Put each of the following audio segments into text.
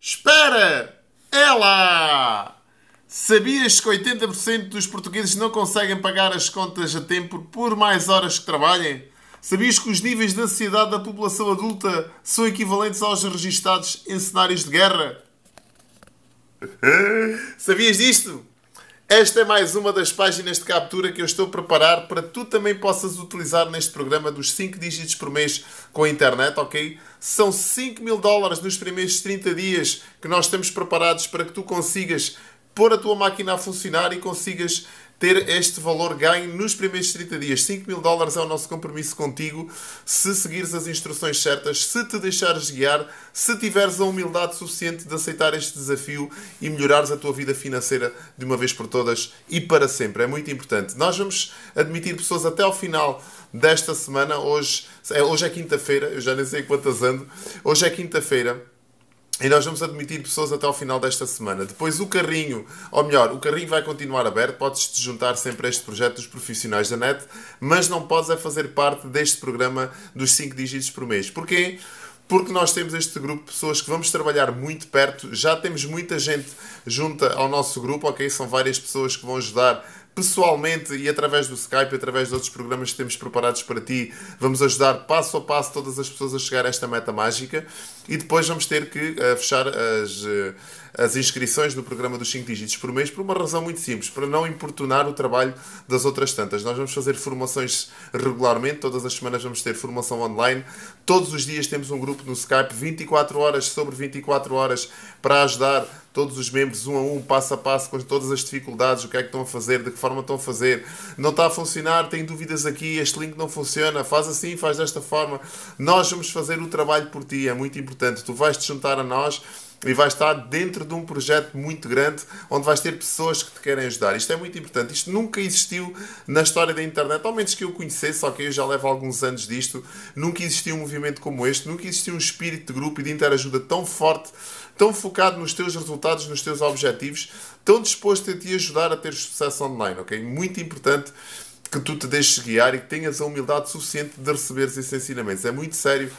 Espera! Ela! Sabias que 80% dos portugueses não conseguem pagar as contas a tempo por mais horas que trabalhem? Sabias que os níveis de ansiedade da população adulta são equivalentes aos registados em cenários de guerra? Sabias disto? Esta é mais uma das páginas de captura que eu estou a preparar para tu também possas utilizar neste programa dos 5 dígitos por mês com a internet, ok? São 5 mil dólares nos primeiros 30 dias que nós estamos preparados para que tu consigas pôr a tua máquina a funcionar e consigas ter este valor ganho nos primeiros 30 dias. 5 mil dólares é o nosso compromisso contigo se seguires as instruções certas, se te deixares guiar, se tiveres a humildade suficiente de aceitar este desafio e melhorares a tua vida financeira de uma vez por todas e para sempre. É muito importante. Nós vamos admitir pessoas até ao final desta semana. Hoje é, hoje é quinta-feira, eu já nem sei quantas ando. Hoje é quinta-feira. E nós vamos admitir pessoas até ao final desta semana. Depois o carrinho, ou melhor, o carrinho vai continuar aberto, podes te juntar sempre a este projeto dos profissionais da net, mas não podes é fazer parte deste programa dos 5 dígitos por mês. Porquê? porque nós temos este grupo de pessoas que vamos trabalhar muito perto, já temos muita gente junta ao nosso grupo, ok? São várias pessoas que vão ajudar pessoalmente e através do Skype, através de outros programas que temos preparados para ti. Vamos ajudar passo a passo todas as pessoas a chegar a esta meta mágica e depois vamos ter que uh, fechar as, uh, as inscrições do programa dos 5 dígitos por mês por uma razão muito simples, para não importunar o trabalho das outras tantas. Nós vamos fazer formações regularmente, todas as semanas vamos ter formação online, todos os dias temos um grupo no Skype 24 horas sobre 24 horas para ajudar todos os membros, um a um, passo a passo, com todas as dificuldades, o que é que estão a fazer, de que forma estão a fazer, não está a funcionar, tem dúvidas aqui, este link não funciona, faz assim, faz desta forma. Nós vamos fazer o trabalho por ti, é muito importante. Tu vais te juntar a nós e vais estar dentro de um projeto muito grande onde vais ter pessoas que te querem ajudar. Isto é muito importante. Isto nunca existiu na história da internet, ao menos que eu conhecesse, só que eu já levo alguns anos disto. Nunca existiu um movimento como este, nunca existiu um espírito de grupo e de interajuda tão forte, tão focado nos teus resultados, nos teus objetivos, tão disposto a te ajudar a ter sucesso online, ok? Muito importante que tu te deixes guiar e que tenhas a humildade suficiente de receberes esses ensinamentos. É muito sério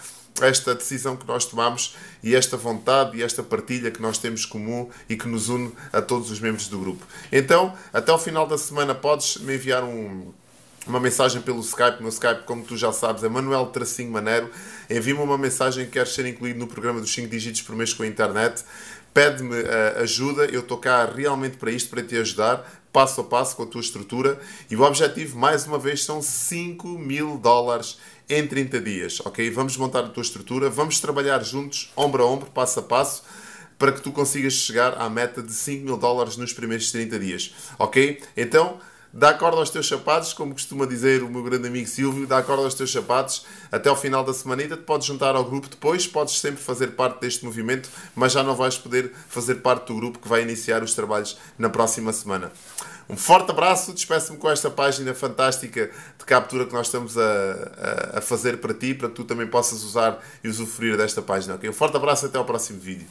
esta decisão que nós tomamos e esta vontade e esta partilha que nós temos comum e que nos une a todos os membros do grupo. Então, até o final da semana podes me enviar um uma mensagem pelo Skype. no meu Skype, como tu já sabes, é Manuel Tracinho Maneiro. Envia-me uma mensagem que queres ser incluído no programa dos 5 dígitos por mês com a internet. Pede-me uh, ajuda, eu estou cá realmente para isto, para te ajudar, passo a passo com a tua estrutura. E o objetivo, mais uma vez, são 5 mil dólares em 30 dias, ok? Vamos montar a tua estrutura, vamos trabalhar juntos, ombro a ombro, passo a passo, para que tu consigas chegar à meta de 5 mil dólares nos primeiros 30 dias, ok? Então, dá corda aos teus sapatos, como costuma dizer o meu grande amigo Silvio, dá corda aos teus sapatos até ao final da semana. Ainda te podes juntar ao grupo depois, podes sempre fazer parte deste movimento, mas já não vais poder fazer parte do grupo que vai iniciar os trabalhos na próxima semana. Um forte abraço, despeço-me com esta página fantástica de captura que nós estamos a, a, fazer para ti, para que tu também possas usar e usufruir desta página. Okay? Um forte abraço até ao próximo vídeo.